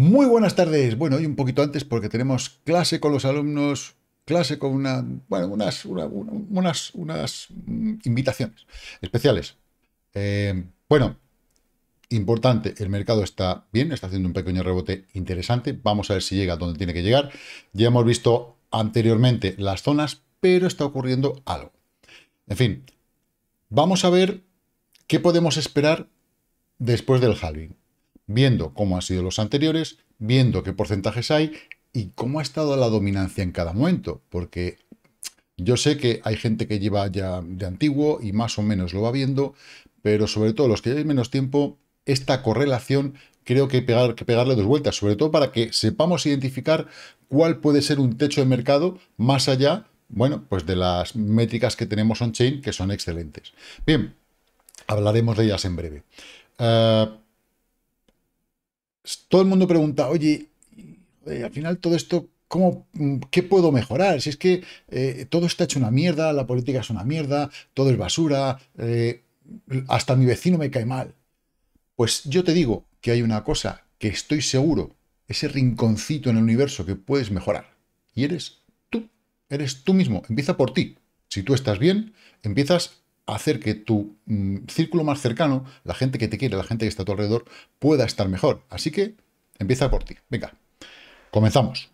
Muy buenas tardes. Bueno, hoy un poquito antes porque tenemos clase con los alumnos, clase con una, unas, unas, unas mm, invitaciones especiales. Eh, bueno, importante, el mercado está bien, está haciendo un pequeño rebote interesante. Vamos a ver si llega a donde tiene que llegar. Ya hemos visto anteriormente las zonas, pero está ocurriendo algo. En fin, vamos a ver qué podemos esperar después del halving viendo cómo han sido los anteriores, viendo qué porcentajes hay y cómo ha estado la dominancia en cada momento, porque yo sé que hay gente que lleva ya de antiguo y más o menos lo va viendo, pero sobre todo los que hay menos tiempo, esta correlación creo que hay que pegarle dos vueltas, sobre todo para que sepamos identificar cuál puede ser un techo de mercado más allá, bueno, pues de las métricas que tenemos on-chain, que son excelentes. Bien, hablaremos de ellas en breve. Eh, todo el mundo pregunta, oye, eh, al final todo esto, ¿cómo, mm, ¿qué puedo mejorar? Si es que eh, todo está hecho una mierda, la política es una mierda, todo es basura, eh, hasta mi vecino me cae mal. Pues yo te digo que hay una cosa que estoy seguro, ese rinconcito en el universo que puedes mejorar. Y eres tú, eres tú mismo, empieza por ti. Si tú estás bien, empiezas hacer que tu mm, círculo más cercano, la gente que te quiere, la gente que está a tu alrededor, pueda estar mejor. Así que empieza por ti. Venga, comenzamos.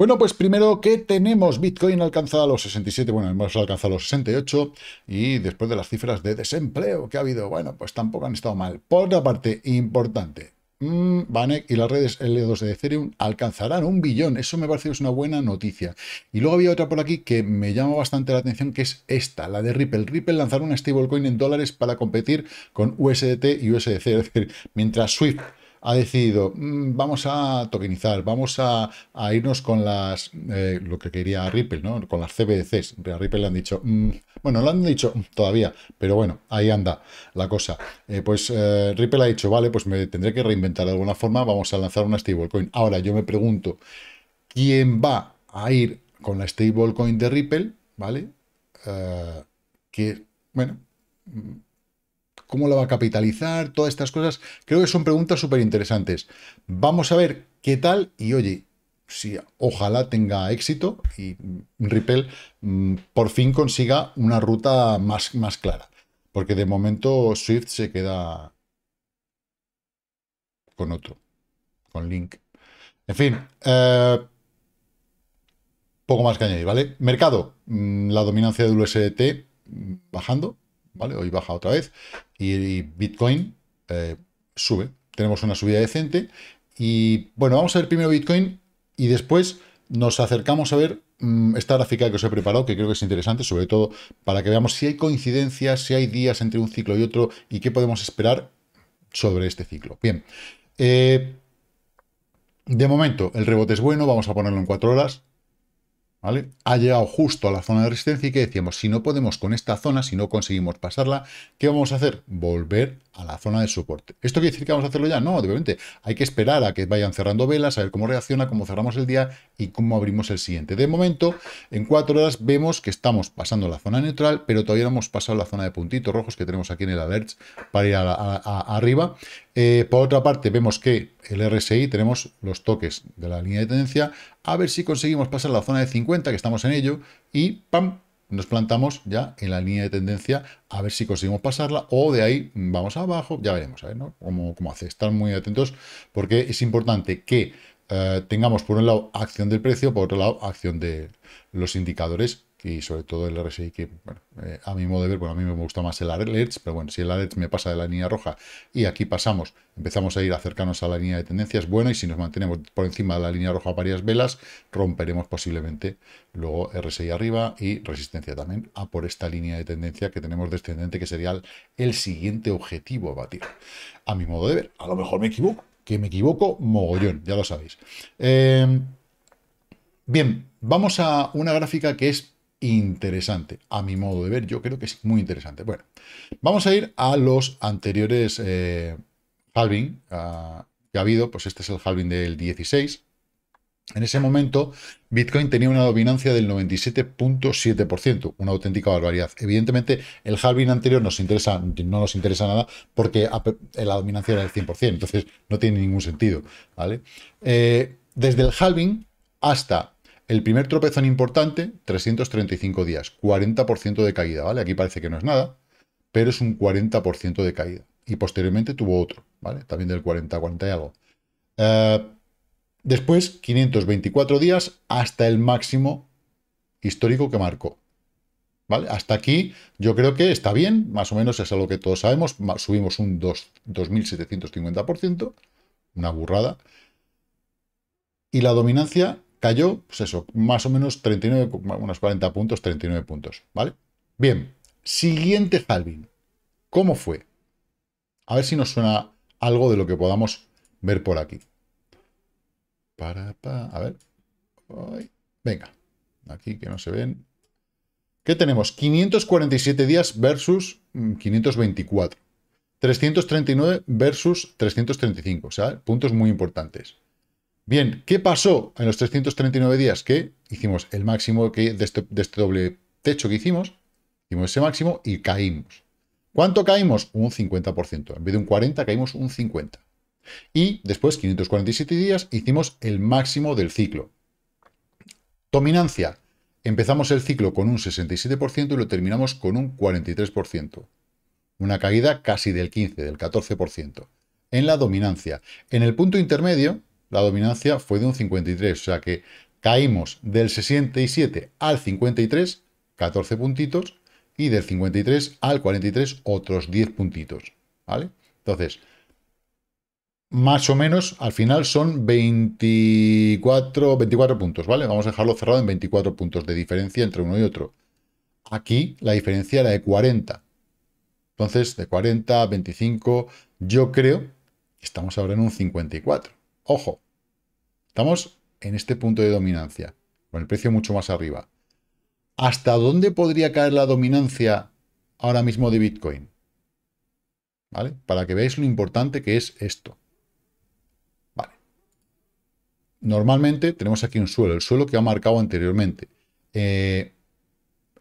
Bueno, pues primero que tenemos Bitcoin alcanzado los 67, bueno, hemos alcanzado los 68 y después de las cifras de desempleo que ha habido, bueno, pues tampoco han estado mal. Por otra parte, importante, Banek mm, y las redes L2 de Ethereum alcanzarán un billón. Eso me parece que es una buena noticia. Y luego había otra por aquí que me llama bastante la atención, que es esta, la de Ripple. Ripple lanzará una stablecoin en dólares para competir con USDT y USDC. Es decir, mientras Swift ha decidido, mm, vamos a tokenizar, vamos a, irnos con las, eh, lo que quería Ripple, ¿no? Con las CBDCs. A Ripple le han dicho, mm". bueno, lo han dicho todavía, pero bueno, ahí anda la cosa. Eh, pues eh, Ripple ha dicho, vale, pues me tendré que reinventar de alguna forma, vamos a lanzar una stablecoin. Ahora yo me pregunto, ¿quién va a ir con la stablecoin de Ripple? ¿Vale? que, bueno, cómo la va a capitalizar, todas estas cosas. Creo que son preguntas súper interesantes. Vamos a ver qué tal y oye, si ojalá tenga éxito y Ripple mm, por fin consiga una ruta más, más clara. Porque de momento Swift se queda con otro, con Link. En fin, eh, poco más que añadir, ¿vale? Mercado, mm, la dominancia del USDT mm, bajando, ¿vale? Hoy baja otra vez y Bitcoin eh, sube. Tenemos una subida decente. Y bueno, vamos a ver primero Bitcoin y después nos acercamos a ver mm, esta gráfica que os he preparado, que creo que es interesante, sobre todo para que veamos si hay coincidencias, si hay días entre un ciclo y otro y qué podemos esperar sobre este ciclo. Bien. Eh, de momento, el rebote es bueno, vamos a ponerlo en cuatro horas. ¿vale? Ha llegado justo a la zona de resistencia y que decíamos, si no podemos con esta zona, si no conseguimos pasarla, ¿qué vamos a hacer? Volver a la zona de soporte. ¿Esto quiere decir que vamos a hacerlo ya? No, obviamente. Hay que esperar a que vayan cerrando velas, a ver cómo reacciona, cómo cerramos el día y cómo abrimos el siguiente. De momento, en cuatro horas vemos que estamos pasando la zona neutral, pero todavía no hemos pasado la zona de puntitos rojos que tenemos aquí en el alert para ir arriba. Eh, por otra parte, vemos que el RSI tenemos los toques de la línea de tendencia. A ver si conseguimos pasar la zona de 50, que estamos en ello, y ¡pam! nos plantamos ya en la línea de tendencia a ver si conseguimos pasarla o de ahí vamos abajo, ya veremos, a ver ¿no? cómo, hace. están muy atentos porque es importante que eh, tengamos por un lado acción del precio, por otro lado acción de los indicadores y sobre todo el RSI que, eh, a mi modo de ver, bueno, a mí me gusta más el ARETS, pero bueno, si el ARETS me pasa de la línea roja y aquí pasamos, empezamos a ir acercándonos a la línea de tendencia es bueno, y si nos mantenemos por encima de la línea roja varias velas, romperemos posiblemente luego RSI arriba y resistencia también a por esta línea de tendencia que tenemos descendente, que sería el, siguiente objetivo a batir. A mi modo de ver, a lo mejor me equivoco, que me equivoco mogollón, ya lo sabéis. Eh, bien, vamos a una gráfica que es interesante, a mi modo de ver, yo creo que es muy interesante. Bueno, vamos a ir a los anteriores eh, halving ah, que ha habido, pues este es el halving del 16. En ese momento, Bitcoin tenía una dominancia del 97.7%, una auténtica barbaridad. Evidentemente, el halving anterior nos interesa, no nos interesa nada porque la dominancia era del 100%, entonces no tiene ningún sentido. ¿vale? Eh, desde el halving hasta el primer tropezón importante, 335 días, 40% de caída, ¿vale? Aquí parece que no es nada, pero es un 40% de caída. Y posteriormente tuvo otro, ¿vale? También del 40 40 y algo. Eh, después, 524 días hasta el máximo histórico que marcó. ¿Vale? Hasta aquí yo creo que está bien, más o menos es algo que todos sabemos, subimos un 2.750%, una burrada. Y la dominancia cayó, pues eso, más o menos 39, unos 40 puntos, 39 puntos, ¿vale? Bien, siguiente halvin. ¿Cómo fue? A ver si nos suena algo de lo que podamos ver por aquí. Para, para, a ver. Venga, aquí que no se ven. ¿Qué tenemos? 547 días versus 524. Mm, 339 versus 335, o sea, puntos muy importantes. Bien, ¿qué pasó en los 339 días? Que hicimos el máximo que este, de este doble techo que hicimos, hicimos ese máximo y caímos. ¿Cuánto caímos? Un 50%. En vez de un 40, caímos un 50%. Y después, 547 días, hicimos el máximo del ciclo. Dominancia. Empezamos el ciclo con un 67% y lo terminamos con un 43%. Una caída casi del 15, del 14%. En la dominancia. En el punto intermedio, la dominancia fue de un 53, o sea que caímos del 67 al 53, 14 puntitos, y del 53 al 43 otros 10 puntitos, ¿vale? Entonces, más o menos, al final son 24, 24 puntos, ¿vale? Vamos a dejarlo cerrado en 24 puntos de diferencia entre uno y otro. Aquí la diferencia era de 40. Entonces, de 40 a 25, yo creo que estamos ahora en un 54. Ojo, estamos en este punto de dominancia, con el precio mucho más arriba. ¿Hasta dónde podría caer la dominancia ahora mismo de Bitcoin? ¿Vale? Para que veáis lo importante que es esto. Vale. Normalmente tenemos aquí un suelo, el suelo que ha marcado anteriormente. Eh,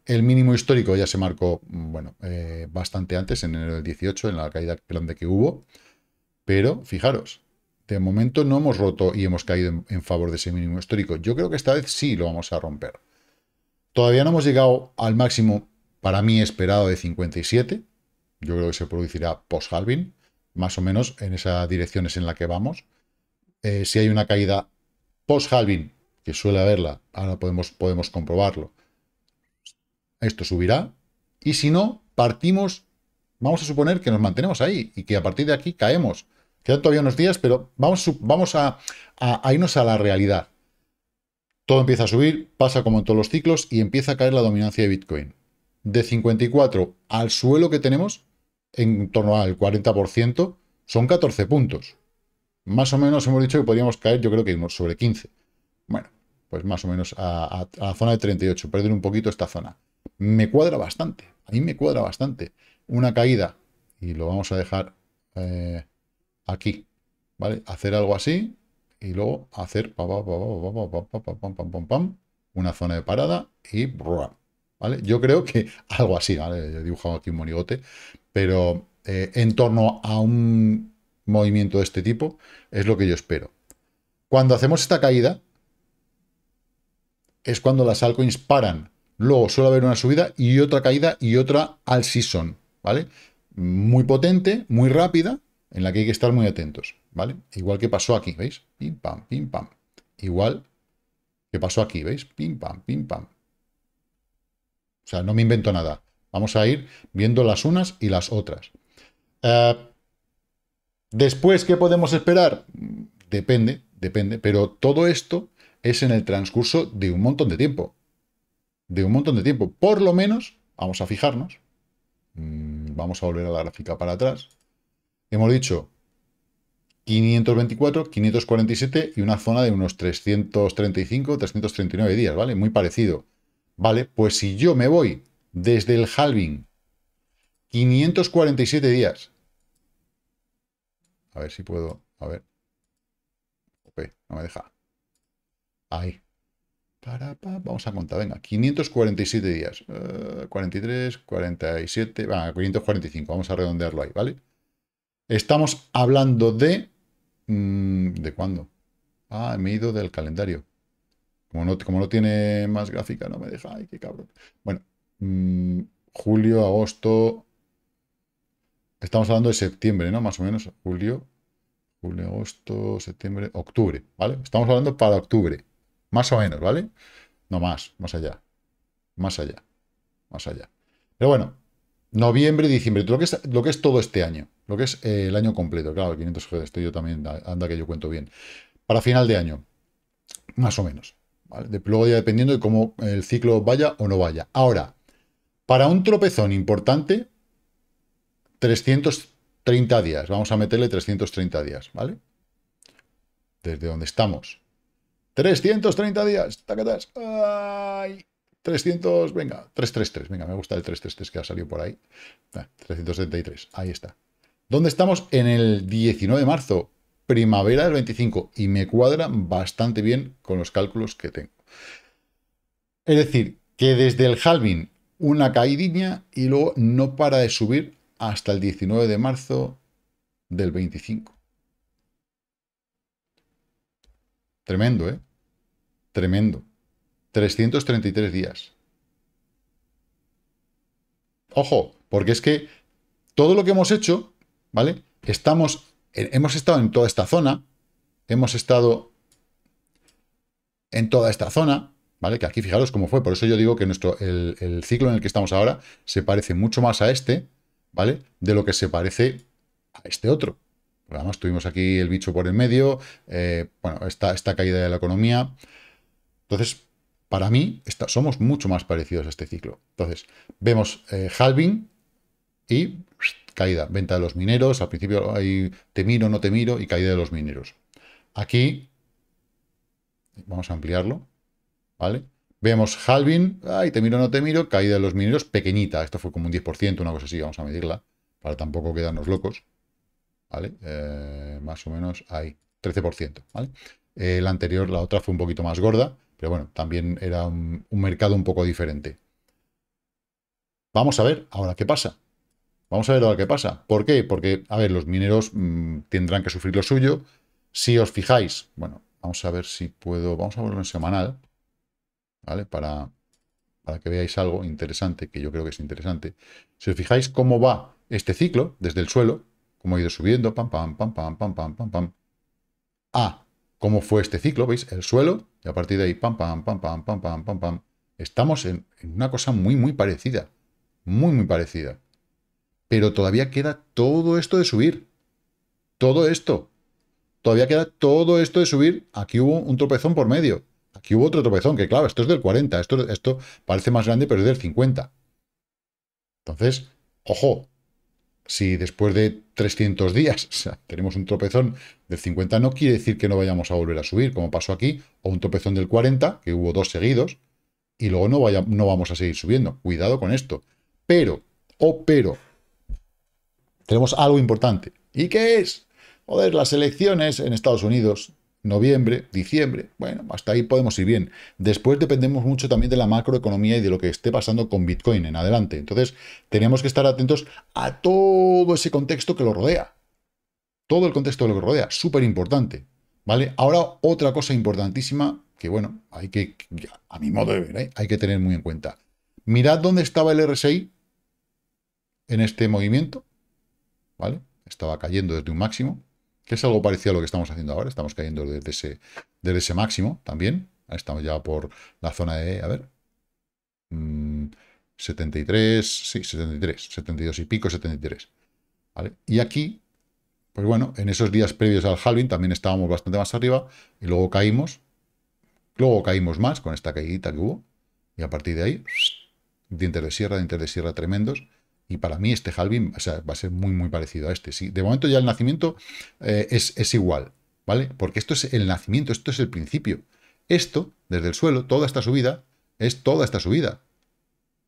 el mínimo histórico ya se marcó, bueno, eh, bastante antes, en enero del 18, en la caída grande que hubo. Pero, fijaros, de momento no hemos roto y hemos caído en, favor de ese mínimo histórico. Yo creo que esta vez sí lo vamos a romper. Todavía no hemos llegado al máximo para mí esperado de 57. Yo creo que se producirá post-halving. Más o menos en esa direcciones en la que vamos. Eh, si hay una caída post-halving, que suele haberla, ahora podemos, podemos comprobarlo, esto subirá. Y si no, partimos, vamos a suponer que nos mantenemos ahí y que a partir de aquí caemos. Ya todavía unos días, pero vamos, a, irnos a la realidad. Todo empieza a subir, pasa como en todos los ciclos y empieza a caer la dominancia de Bitcoin. De 54 al suelo que tenemos, en torno al 40%, son 14 puntos. Más o menos hemos dicho que podríamos caer, yo creo que sobre 15. Bueno, pues más o menos a, la zona de 38, perder un poquito esta zona. Me cuadra bastante, a mí me cuadra bastante. Una caída, y lo vamos a dejar eh, aquí, ¿vale? Hacer algo así y luego hacer una zona de parada y ¿vale? Yo creo que algo así, ¿vale? Yo he dibujado aquí un monigote, pero eh, en torno a un movimiento de este tipo es lo que yo espero. Cuando hacemos esta caída es cuando las altcoins paran. Luego suele haber una subida y otra caída y otra al season, ¿vale? Muy potente, muy rápida, en la que hay que estar muy atentos, ¿vale? Igual que pasó aquí, ¿veis? Pim, pam, pim, pam. Igual que pasó aquí, ¿veis? Pim, pam, pim, pam. O sea, no me invento nada. Vamos a ir viendo las unas y las otras. Eh, Después, ¿qué podemos esperar? Depende, depende, pero todo esto es en el transcurso de un montón de tiempo. De un montón de tiempo. Por lo menos, vamos a fijarnos. Mm, vamos a volver a la gráfica para atrás hemos dicho 524, 547 y una zona de unos 335, 339 días, ¿vale? Muy parecido. Vale, pues si yo me voy desde el halving 547 días. A ver si puedo, a ver. Ope, no me deja. Ahí. vamos a contar, venga, 547 días. 43, 47, bueno, 545, vamos a redondearlo ahí, ¿vale? Estamos hablando de... Mm, ¿De cuándo? Ah, me he ido del calendario. Como no, como tiene más gráfica, no me deja. Ay, qué cabrón. Bueno, mm, julio, agosto... Estamos hablando de septiembre, ¿no? Más o menos. Julio, julio, agosto, septiembre, octubre, ¿vale? Estamos hablando para octubre. Más o menos, ¿vale? No más, más allá. Más allá. Más allá. Pero bueno, Noviembre y diciembre, lo que, es, todo este año, lo que es eh, el año completo, claro, 500 G, esto yo también, anda que yo cuento bien. Para final de año, más o menos. De, luego ya dependiendo de cómo el ciclo vaya o no vaya. Ahora, para un tropezón importante, 330 días, vamos a meterle 330 días, ¿vale? Desde donde estamos. 330 días, tacatas. Ay, 300, venga, 333, venga, me gusta el 333 que ha salido por ahí. 373, ah, ahí está. ¿Dónde estamos? En el 19 de marzo, primavera del 25, y me cuadra bastante bien con los cálculos que tengo. Es decir, que desde el halving una caída y luego no para de subir hasta el 19 de marzo del 25. Tremendo, ¿eh? Tremendo. 333 días. Ojo, porque es que todo lo que hemos hecho, ¿vale? Estamos, hemos estado en toda esta zona, hemos estado en toda esta zona, ¿vale? Que aquí fijaros cómo fue, por eso yo digo que nuestro, el, ciclo en el que estamos ahora se parece mucho más a este, ¿vale? De lo que se parece a este otro. además tuvimos aquí el bicho por el medio, eh, bueno, esta, esta caída de la economía. Entonces, para mí somos mucho más parecidos a este ciclo. Entonces, vemos eh, halving y caída, venta de los mineros, al principio hay te miro, no te miro y caída de los mineros. Aquí, vamos a ampliarlo, ¿vale? Vemos halving, ay, te miro, no te miro, caída de los mineros, pequeñita, esto fue como un 10%, una cosa así, vamos a medirla, para tampoco quedarnos locos, ¿vale? Eh, más o menos hay 13%, eh, la anterior, la otra fue un poquito más gorda, pero bueno, también era un, mercado un poco diferente. Vamos a ver ahora qué pasa. Vamos a ver ahora qué pasa. ¿Por qué? Porque, a ver, los mineros mm, tendrán que sufrir lo suyo. Si os fijáis, bueno, vamos a ver si puedo, vamos a verlo en semanal, ¿vale? Para, para que veáis algo interesante, que yo creo que es interesante. Si os fijáis cómo va este ciclo desde el suelo, cómo ha ido subiendo, pam, pam, pam, pam, pam, pam, pam, pam, a cómo fue este ciclo, ¿veis? El suelo, y a partir de ahí, pam, pam, pam, pam, pam, pam, pam, pam. Estamos en, una cosa muy, muy parecida. Muy, muy parecida. Pero todavía queda todo esto de subir. Todo esto. Todavía queda todo esto de subir. Aquí hubo un tropezón por medio. Aquí hubo otro tropezón, que claro, esto es del 40. Esto, esto parece más grande, pero es del 50. Entonces, ojo, si después de 300 días tenemos un tropezón del 50, no quiere decir que no vayamos a volver a subir, como pasó aquí, o un tropezón del 40, que hubo dos seguidos, y luego no, vaya, no vamos a seguir subiendo. Cuidado con esto. Pero, o pero, tenemos algo importante. ¿Y qué es? Joder, las elecciones en Estados Unidos noviembre, diciembre, bueno, hasta ahí podemos ir bien. Después dependemos mucho también de la macroeconomía y de lo que esté pasando con Bitcoin en adelante. Entonces, tenemos que estar atentos a todo ese contexto que lo rodea. Todo el contexto que lo rodea, súper importante. ¿Vale? Ahora, otra cosa importantísima que, bueno, hay que, a mi modo de ver, ¿eh? hay que tener muy en cuenta. Mirad dónde estaba el RSI en este movimiento, ¿vale? Estaba cayendo desde un máximo, que es algo parecido a lo que estamos haciendo ahora. Estamos cayendo desde ese, máximo también. Estamos ya por la zona de, a ver, 73, mm, sí, 73, 72 y pico, 73. Y aquí, pues bueno, en esos días previos al halving también estábamos bastante más arriba y luego caímos, luego caímos más con esta caída que hubo y a partir de ahí, dientes de sierra, dientes de sierra tremendos y para mí este halving va a ser muy, muy parecido a este. Sí, de momento ya el nacimiento eh, es, es igual, ¿vale? Porque esto es el nacimiento, esto es el principio. Esto, desde el suelo, toda esta subida, es toda esta subida,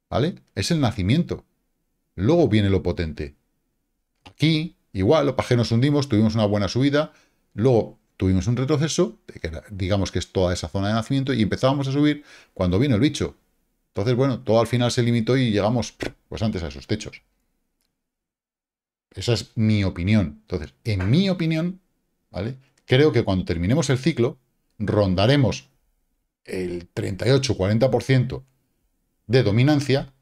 ¿vale? Es el nacimiento. Luego viene lo potente. Aquí, igual, lo pajé nos hundimos, tuvimos una buena subida, luego tuvimos un retroceso, digamos que es toda esa zona de nacimiento, y empezábamos a subir cuando vino el bicho. Entonces, bueno, todo al final se limitó y llegamos pues antes a esos techos. Esa es mi opinión. Entonces, en mi opinión, ¿vale? Creo que cuando terminemos el ciclo, rondaremos el 38-40% de dominancia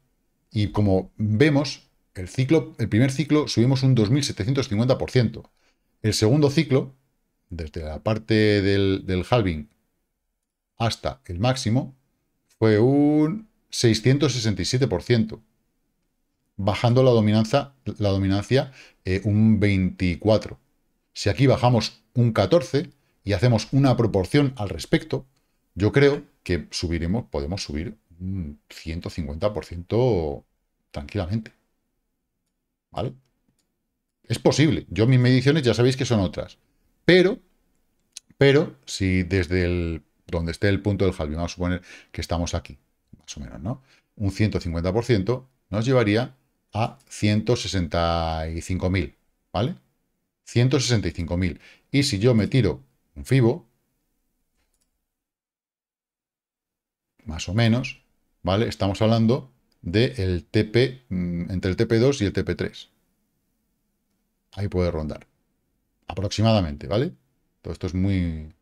y como vemos, el, ciclo, el primer ciclo subimos un 2.750%. El segundo ciclo, desde la parte del, del halving hasta el máximo, fue un 667% bajando la dominancia, la dominancia eh, un 24. Si aquí bajamos un 14 y hacemos una proporción al respecto, yo creo que subiremos, podemos subir un 150% tranquilamente. ¿Vale? Es posible. Yo mis mediciones ya sabéis que son otras. Pero, pero, si desde el, donde esté el punto del halving, vamos a suponer que estamos aquí, más o menos, ¿no? Un 150% nos llevaría a 165.000, ¿vale? 165.000. Y si yo me tiro un FIBO, más o menos, ¿vale? Estamos hablando del el TP, mm, entre el TP2 y el TP3. Ahí puede rondar. Aproximadamente, ¿vale? Todo esto es muy...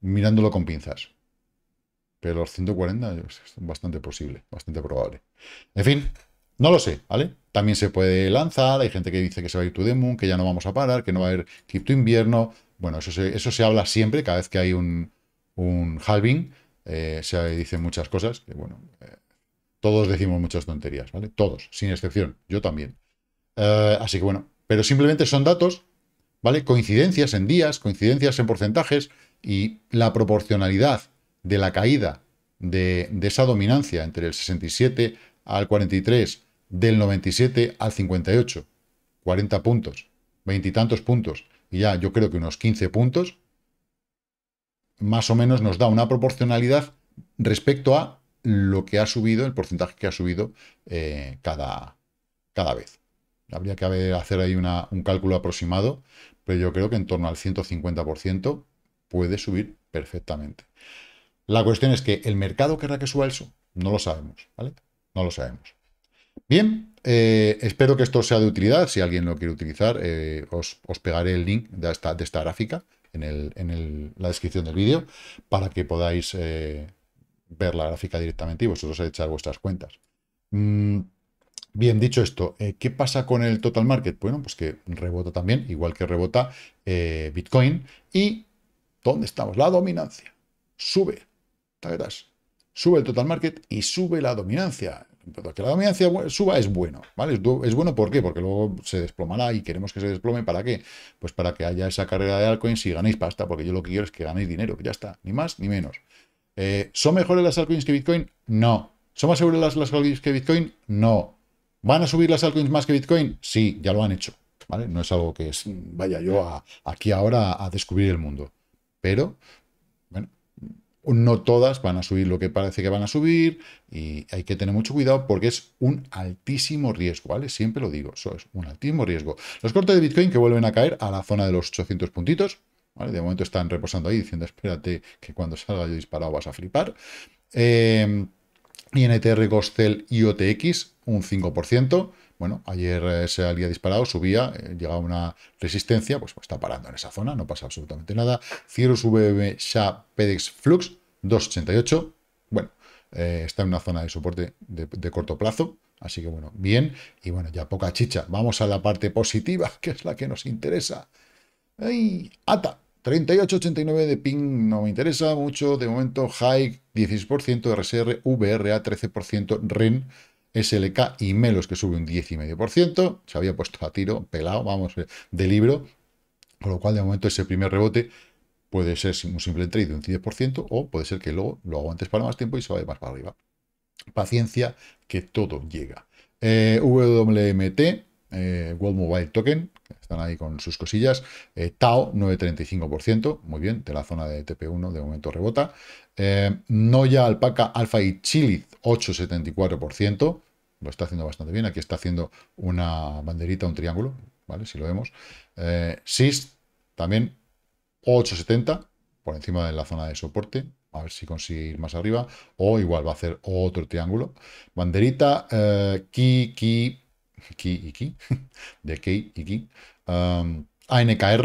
mirándolo con pinzas. Pero los 140 es bastante posible, bastante probable. En fin, no lo sé, ¿vale? También se puede lanzar, hay gente que dice que se va a ir to the que ya no vamos a parar, que no va a haber cripto invierno. Bueno, eso se, eso se habla siempre, cada vez que hay un, un halving, eh, se dicen muchas cosas. Que, bueno, eh, todos decimos muchas tonterías, ¿vale? Todos, sin excepción, yo también. Eh, así que bueno, pero simplemente son datos, ¿vale? Coincidencias en días, coincidencias en porcentajes y la proporcionalidad de la caída de, de esa dominancia entre el 67 al 43 del 97 al 58, 40 puntos, veintitantos puntos, y ya yo creo que unos 15 puntos, más o menos nos da una proporcionalidad respecto a lo que ha subido, el porcentaje que ha subido eh, cada, cada vez. Habría que hacer ahí una, un cálculo aproximado, pero yo creo que en torno al 150% puede subir perfectamente. La cuestión es que el mercado querrá que suba eso, no lo sabemos, ¿vale? No lo sabemos. Bien, eh, espero que esto sea de utilidad. Si alguien lo quiere utilizar, eh, os, pegaré el link de esta, de esta gráfica en, la descripción del vídeo para que podáis eh, ver la gráfica directamente y vosotros echar vuestras cuentas. Mm, bien, dicho esto, ¿qué pasa con el total market? Bueno, pues que rebota también, igual que rebota Bitcoin. ¿Y dónde estamos? La dominancia. Sube. Te Sube el total market y sube la dominancia que la dominancia suba es bueno, ¿vale? Es bueno ¿por Porque luego se desplomará y queremos que se desplome, ¿para qué? Pues para que haya esa carrera de altcoins y ganéis pasta, porque yo lo que quiero es que ganéis dinero, que ya está, ni más ni menos. Eh, ¿Son mejores las altcoins que Bitcoin? No. ¿Son más seguras las, las altcoins que Bitcoin? No. ¿Van a subir las altcoins más que Bitcoin? Sí, ya lo han hecho, ¿vale? No es algo que vaya yo aquí ahora a descubrir el mundo. Pero no todas van a subir lo que parece que van a subir y hay que tener mucho cuidado porque es un altísimo riesgo, ¿vale? Siempre lo digo, eso es un altísimo riesgo. Los cortes de Bitcoin que vuelven a caer a la zona de los 800 puntitos, ¿vale? De momento están reposando ahí diciendo, espérate que cuando salga yo disparado vas a flipar. Eh, INTR, Costel y OTX, un 5%. Bueno, ayer eh, se había disparado, subía, eh, llegaba una resistencia, pues, pues, está parando en esa zona, no pasa absolutamente nada. Cirrus VM SHA PEDEX Flux 288, bueno, eh, está en una zona de soporte de, corto plazo, así que bueno, bien. Y bueno, ya poca chicha, vamos a la parte positiva, que es la que nos interesa. ¡Ay! ¡Ata! 38,89 de ping no me interesa mucho. De momento, high 16%, RSR, VRA 13%, REN SLK y Melos, que sube un 10,5%, se había puesto a tiro, pelado, vamos, eh, de libro, con lo cual de momento ese primer rebote puede ser un simple trade de un 10% o puede ser que luego lo aguantes para más tiempo y se vaya más para arriba. Paciencia, que todo llega. Eh, WMT, eh, World Mobile Token, están ahí con sus cosillas. Tao, 9,35%, muy bien, de la zona de TP1, de momento rebota. Noya, Alpaca, Alfa y Chili, 8,74% lo está haciendo bastante bien. Aquí está haciendo una banderita, un triángulo, ¿vale? Si lo vemos. Eh, SIS también 870 por encima de la zona de soporte. A ver si consigue ir más arriba. O igual va a hacer otro triángulo. Banderita eh, Ki, Ki, Ki y Ki. De Ki y Ki. ANKR.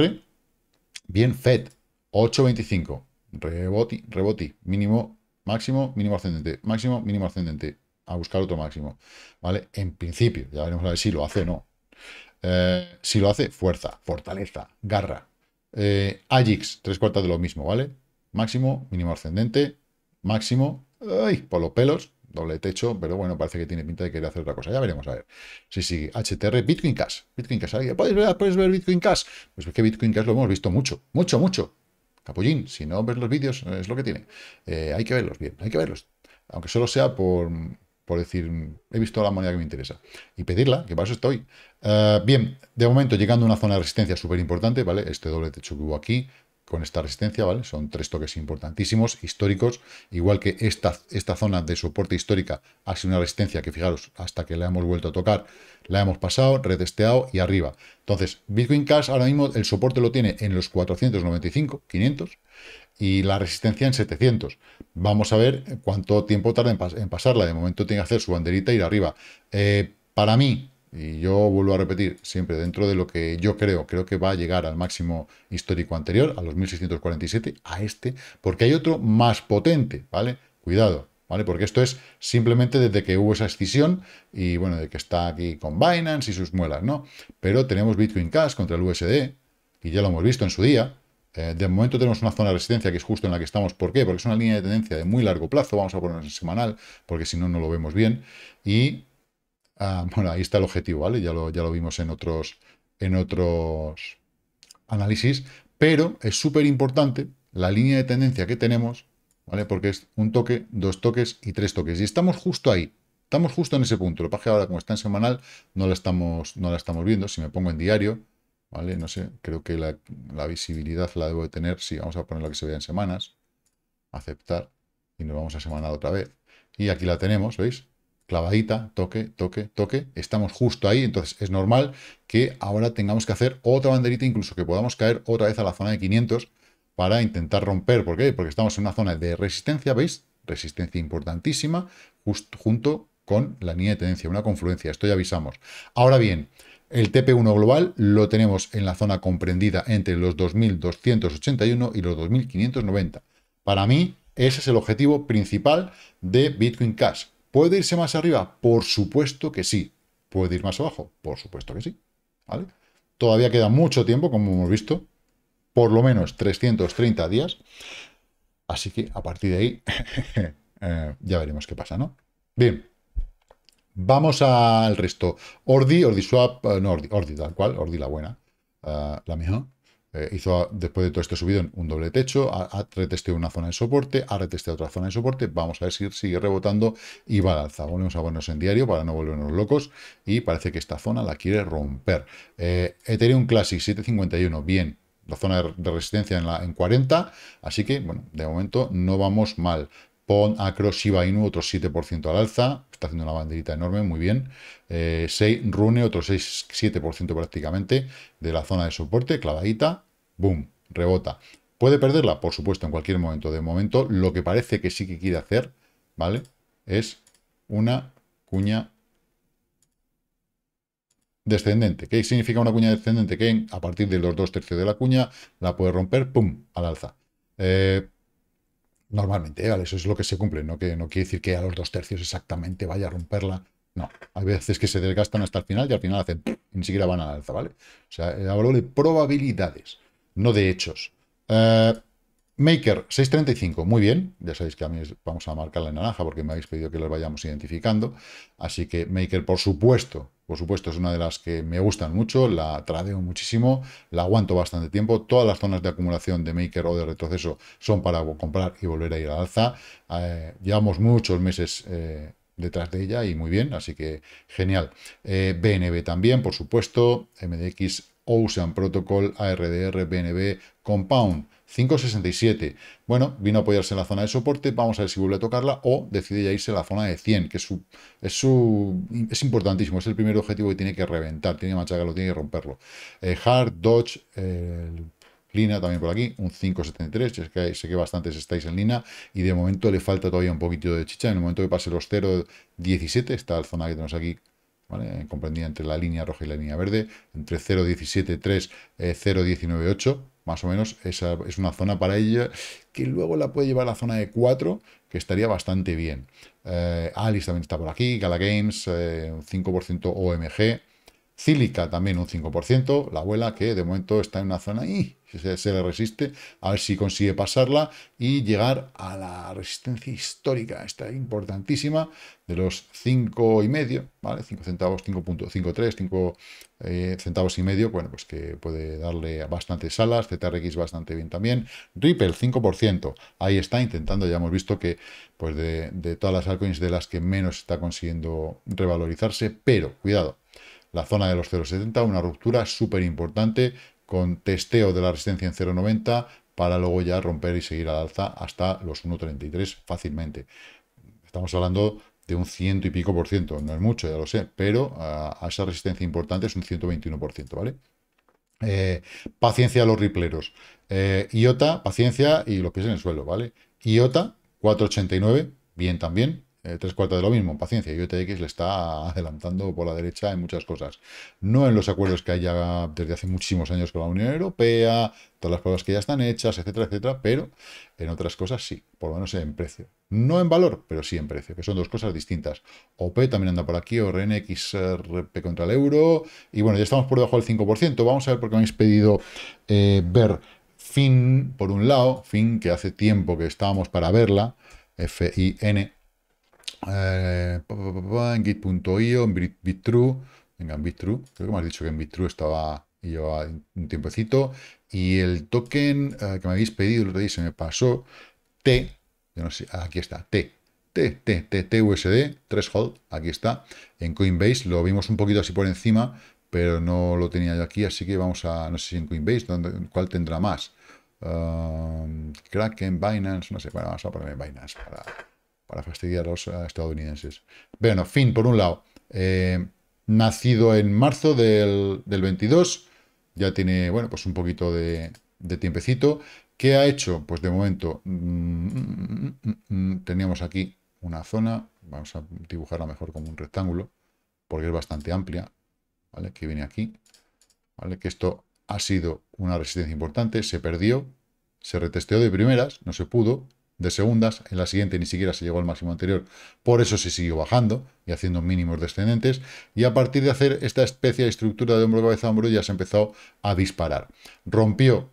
Bien, FED 825. Reboti, reboti. Mínimo, máximo, mínimo ascendente. Máximo, mínimo ascendente a buscar otro máximo, ¿vale? En principio, ya veremos a ver si lo hace o no. Eh, si lo hace, fuerza, fortaleza, garra. Eh, tres cuartas de lo mismo, ¿vale? Máximo, mínimo ascendente, máximo, ¡ay! por los pelos, doble techo, pero bueno, parece que tiene pinta de querer hacer otra cosa. Ya veremos, a ver. Sí, sí, HTR, Bitcoin Cash. Bitcoin Cash, ¿Puedes ver, ¿puedes Bitcoin Cash? Pues que Bitcoin Cash lo hemos visto mucho, mucho, mucho. Capullín, si no ves los vídeos, es lo que tiene. Eh, hay que verlos bien, hay que verlos. Aunque solo sea por por decir, he visto la moneda que me interesa, y pedirla, que para eso estoy. Eh, bien, de momento llegando a una zona de resistencia súper importante, ¿vale? Este doble techo que hubo aquí, con esta resistencia, ¿vale? Son tres toques importantísimos, históricos, igual que esta, esta zona de soporte histórica ha sido una resistencia que, fijaros, hasta que la hemos vuelto a tocar, la hemos pasado, retesteado y arriba. Entonces, Bitcoin Cash ahora mismo el soporte lo tiene en los 495, 500, y la resistencia en 700. Vamos a ver cuánto tiempo tarda en, pasarla. De momento tiene que hacer su banderita e ir arriba. Eh, para mí, y yo vuelvo a repetir, siempre dentro de lo que yo creo, creo que va a llegar al máximo histórico anterior, a los 1647, a este, porque hay otro más potente, ¿vale? Cuidado, ¿vale? Porque esto es simplemente desde que hubo esa escisión y, bueno, de que está aquí con Binance y sus muelas, ¿no? Pero tenemos Bitcoin Cash contra el USD, y ya lo hemos visto en su día, eh, de momento tenemos una zona de resistencia que es justo en la que estamos. ¿Por qué? Porque es una línea de tendencia de muy largo plazo. Vamos a ponernos en semanal, porque si no, no lo vemos bien. Y Ah, bueno, ahí está el objetivo, ¿vale? Ya lo, ya lo vimos en otros, en otros análisis, pero es súper importante la línea de tendencia que tenemos, ¿vale? Porque es un toque, dos toques y tres toques. Y estamos justo ahí, estamos justo en ese punto. Lo que ahora, como está en semanal, no la estamos, no la estamos viendo. Si me pongo en diario, ¿vale? No sé, creo que la, visibilidad la debo de tener. Sí, vamos a poner la que se vea en semanas. Aceptar. Y nos vamos a semanal otra vez. Y aquí la tenemos, ¿veis? clavadita, toque, toque, toque, estamos justo ahí, entonces es normal que ahora tengamos que hacer otra banderita, incluso que podamos caer otra vez a la zona de 500 para intentar romper, ¿por qué? Porque estamos en una zona de resistencia, ¿veis? Resistencia importantísima, justo junto con la línea de tendencia, una confluencia, esto ya avisamos. Ahora bien, el TP1 global lo tenemos en la zona comprendida entre los 2.281 y los 2.590. Para mí, ese es el objetivo principal de Bitcoin Cash, ¿Puede irse más arriba? Por supuesto que sí. ¿Puede ir más abajo? Por supuesto que sí. ¿Vale? Todavía queda mucho tiempo, como hemos visto, por lo menos 330 días. Así que a partir de ahí eh, ya veremos qué pasa, ¿no? Bien, vamos al resto. Ordi, Ordi Swap, eh, no Ordi, Ordi tal cual, Ordi la buena, eh, la mejor. Eh, hizo ah, después de todo este en un doble techo, ha, retesteado una zona de soporte, ha retesteado otra zona de soporte, vamos a ver si sigue rebotando y va al alza. Volvemos a ponernos en diario para no volvernos locos y parece que esta zona la quiere romper. Eh, Ethereum Classic 751, bien, la zona de resistencia en, la, en 40, así que, bueno, de momento no vamos mal. Pon, Acro, Shiba Inu, otro 7% al alza. Está haciendo una banderita enorme, muy bien. 6. Eh, Rune, otro 6, 7% prácticamente de la zona de soporte, clavadita. Boom, rebota. ¿Puede perderla? Por supuesto, en cualquier momento. De momento, lo que parece que sí que quiere hacer, ¿vale? Es una cuña descendente. ¿Qué significa una cuña descendente? Que a partir de los dos tercios de la cuña la puede romper, ¡pum!, al alza. Eh, Normalmente, ¿eh? vale, eso es lo que se cumple, ¿no? Que no quiere decir que a los dos tercios exactamente vaya a romperla. No, hay veces que se desgastan hasta el final y al final hacen, ni siquiera van a la alza, ¿vale? O sea, eh, hablo de probabilidades, no de hechos. Eh, Maker 635, muy bien, ya sabéis que a mí vamos a marcarla en naranja porque me habéis pedido que la vayamos identificando, así que Maker por supuesto, por supuesto es una de las que me gustan mucho, la tradeo muchísimo, la aguanto bastante tiempo, todas las zonas de acumulación de Maker o de retroceso son para comprar y volver a ir al alza, eh, llevamos muchos meses eh, detrás de ella y muy bien, así que genial. BNB eh, también, por supuesto, MDX, Ocean Protocol, ARDR, BNB, Compound, 5,67. Bueno, vino a apoyarse en la zona de soporte, vamos a ver si vuelve a tocarla o decide ya irse a la zona de 100, que es, su, es, importantísimo, es el primer objetivo que tiene que reventar, tiene que machacarlo, tiene que romperlo. Eh, hard, Dodge, Lina también por aquí, un 5.73, es que sé que bastantes estáis en Lina y de momento le falta todavía un poquito de chicha, en el momento que pase los 0.17, está la zona que tenemos aquí comprendida entre la línea roja y la línea verde, entre 0.17.3, eh, 8. Más o menos esa es una zona para ella que luego la puede llevar a la zona de 4, que estaría bastante bien. Eh, Alice también está por aquí, Gala Games, 5% eh, OMG. Cílica también un 5%, la abuela que de momento está en una zona y se, se, le resiste, a ver si consigue pasarla y llegar a la resistencia histórica, Está importantísima, de los 5,5, ¿vale? 5 centavos, 5.53, 5 eh, centavos y medio, bueno, pues que puede darle bastantes alas, ZRX bastante bien también, Ripple 5%, ahí está intentando, ya hemos visto que pues de, de todas las altcoins de las que menos está consiguiendo revalorizarse, pero cuidado, la zona de los 0,70, una ruptura súper importante con testeo de la resistencia en 0,90 para luego ya romper y seguir al alza hasta los 1,33 fácilmente. Estamos hablando de un ciento y pico por ciento, no es mucho, ya lo sé, pero ah, a, esa resistencia importante es un 121 por ciento, ¿vale? Eh, paciencia a los ripleros. Eh, IOTA, paciencia y los pies en el suelo, ¿vale? IOTA, 489, bien también. Eh, tres cuartas de lo mismo, paciencia, IoTX le está adelantando por la derecha en muchas cosas. No en los acuerdos que hay desde hace muchísimos años con la Unión Europea, todas las pruebas que ya están hechas, etcétera, etcétera, pero en otras cosas sí, por lo menos en precio. No en valor, pero sí en precio, que son dos cosas distintas. OP también anda por aquí, o RNX contra el euro, y bueno, ya estamos por debajo del 5%. Vamos a ver por qué me habéis pedido eh, ver Fin, por un lado, Fin, que hace tiempo que estábamos para verla, FIN. i n eh, en git.io, en Bitrue Venga, en Bittrue. Creo que me has dicho que en Bittrue estaba yo un tiempecito. Y el token eh, que me habéis pedido lo otro se me pasó. T. Yo no sé, ah, aquí está. T. T, T, T, T, USD, hold aquí está, en Coinbase, lo vimos un poquito así por encima, pero no lo tenía yo aquí, así que vamos a, no sé si en Coinbase, ¿dónde, ¿cuál tendrá más? Um, Kraken, Binance, no sé, bueno, vamos a poner Binance para para fastidiar a los eh, estadounidenses. Bueno, fin por un lado, eh, nacido en marzo del, 22, ya tiene, bueno, pues un poquito de, tiempecito. ¿Qué ha hecho? Pues de momento, mm, mm, mm, teníamos aquí una zona, vamos a dibujarla mejor como un rectángulo, porque es bastante amplia, ¿vale? Que viene aquí, ¿vale? Que esto ha sido una resistencia importante, se perdió, se retesteó de primeras, no se pudo, de segundas, en la siguiente ni siquiera se llegó al máximo anterior, por eso se siguió bajando y haciendo mínimos descendentes, y a partir de hacer esta especie de estructura de hombro, cabeza, hombro, ya se empezado a disparar. Rompió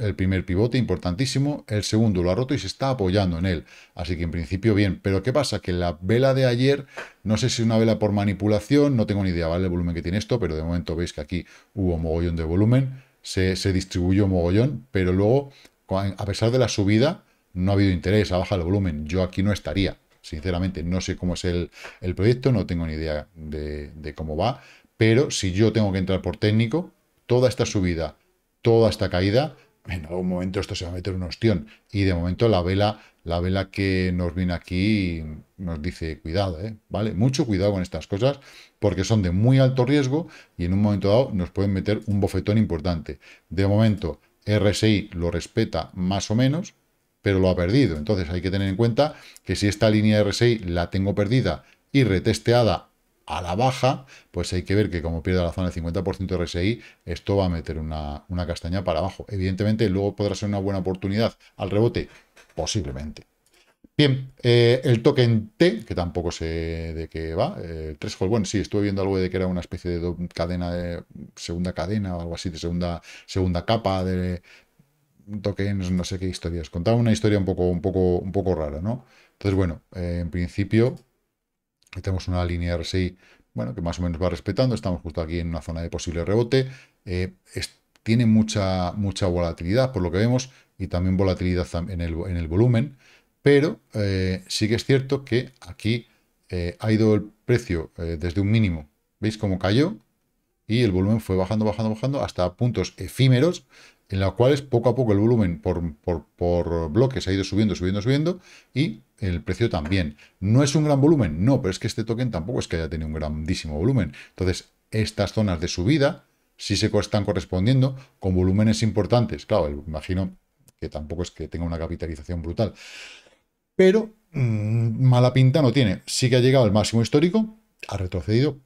el primer pivote, importantísimo, el segundo lo ha roto y se está apoyando en él. Así que en principio bien, pero ¿qué pasa? Que la vela de ayer, no sé si es una vela por manipulación, no tengo ni idea, ¿vale? El volumen que tiene esto, pero de momento veis que aquí hubo mogollón de volumen, se, se distribuyó mogollón, pero luego, a pesar de la subida, no ha habido interés, a bajado el volumen, yo aquí no estaría. Sinceramente, no sé cómo es el, proyecto, no tengo ni idea de, cómo va, pero si yo tengo que entrar por técnico, toda esta subida, toda esta caída, en algún momento esto se va a meter una hostión... Y de momento la vela, la vela que nos viene aquí nos dice cuidado, eh, ¿vale? Mucho cuidado con estas cosas porque son de muy alto riesgo y en un momento dado nos pueden meter un bofetón importante. De momento, RSI lo respeta más o menos, pero lo ha perdido. Entonces hay que tener en cuenta que si esta línea RSI la tengo perdida y retesteada a la baja, pues hay que ver que como pierda la zona del 50% de RSI, esto va a meter una, castaña para abajo. Evidentemente, luego podrá ser una buena oportunidad al rebote, posiblemente. Bien, eh, el token T, que tampoco sé de qué va, eh, tres Threshold, bueno, sí, estuve viendo algo de que era una especie de cadena, de segunda cadena o algo así, de segunda, segunda capa de, no sé qué historias. Contaba una historia un poco, un poco, un poco rara, ¿no? Entonces, bueno, eh, en principio, tenemos una línea RSI, bueno, que más o menos va respetando. Estamos justo aquí en una zona de posible rebote. Eh, tiene mucha, mucha volatilidad, por lo que vemos, y también volatilidad en el, volumen. Pero eh, sí que es cierto que aquí ha ido el precio desde un mínimo. ¿Veis cómo cayó? Y el volumen fue bajando, bajando, bajando hasta puntos efímeros en cual cuales poco a poco el volumen por, bloques ha ido subiendo, subiendo, subiendo, y el precio también. ¿No es un gran volumen? No, pero es que este token tampoco es que haya tenido un grandísimo volumen. Entonces, estas zonas de subida sí se están correspondiendo con volúmenes importantes. Claro, imagino que tampoco es que tenga una capitalización brutal. Pero mm, mala pinta no tiene. Sí que ha llegado al máximo histórico, ha retrocedido,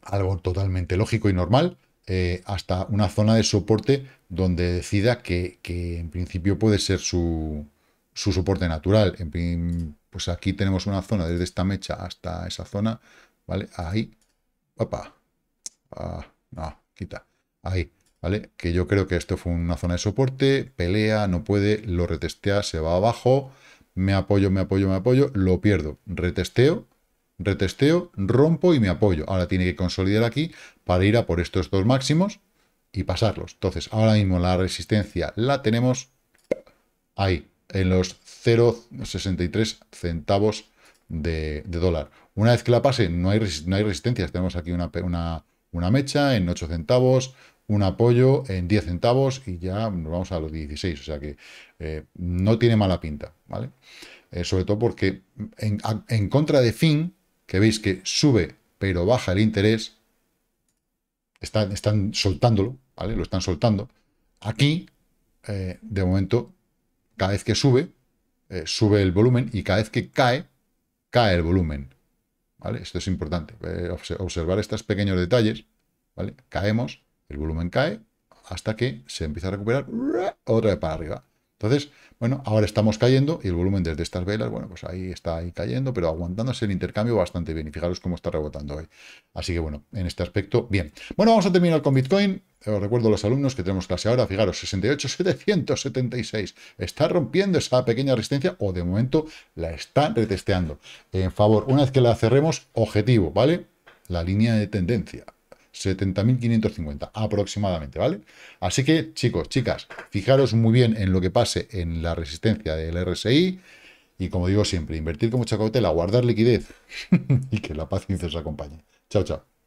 algo totalmente lógico y normal, eh, hasta una zona de soporte donde decida que, en principio puede ser su, su soporte natural. pues aquí tenemos una zona desde esta mecha hasta esa zona, ¿vale? Ahí, papá ah, no, quita, ahí, ¿vale? Que yo creo que esto fue una zona de soporte, pelea, no puede, lo retestea, se va abajo, me apoyo, me apoyo, me apoyo, lo pierdo, retesteo, retesteo, rompo y me apoyo. Ahora tiene que consolidar aquí para ir a por estos dos máximos y pasarlos. Entonces, ahora mismo la resistencia la tenemos ahí, en los 0,63 centavos de, dólar. Una vez que la pase, no hay, no hay resistencias. Tenemos aquí una, mecha en 8 centavos, un apoyo en 10 centavos y ya nos vamos a los 16. O sea que eh, no tiene mala pinta, ¿vale? Eh, sobre todo porque en, en, contra de Fin, que veis que sube pero baja el interés, están, están soltándolo, ¿vale? Lo están soltando. Aquí, eh, de momento, cada vez que sube, eh, sube el volumen y cada vez que cae, cae el volumen. ¿Vale? Esto es importante. Eh, observar estos pequeños detalles. Caemos, el volumen cae hasta que se empieza a recuperar otra vez para arriba. Entonces, bueno, ahora estamos cayendo y el volumen desde estas velas, bueno, pues ahí está ahí cayendo, pero aguantándose el intercambio bastante bien. Y fijaros cómo está rebotando hoy. Así que bueno, en este aspecto, bien. Bueno, vamos a terminar con Bitcoin. Eh, os recuerdo a los alumnos que tenemos clase ahora, fijaros, 68,776. Está rompiendo esa pequeña resistencia o de momento la está retesteando. En favor, una vez que la cerremos, objetivo, ¿vale? La línea de tendencia. 70.550 aproximadamente, ¿vale? Así que, chicos, chicas, fijaros muy bien en lo que pase en la resistencia del RSI y, como digo siempre, invertir con mucha cautela, guardar liquidez y que la paz os acompañe. Chao, chao.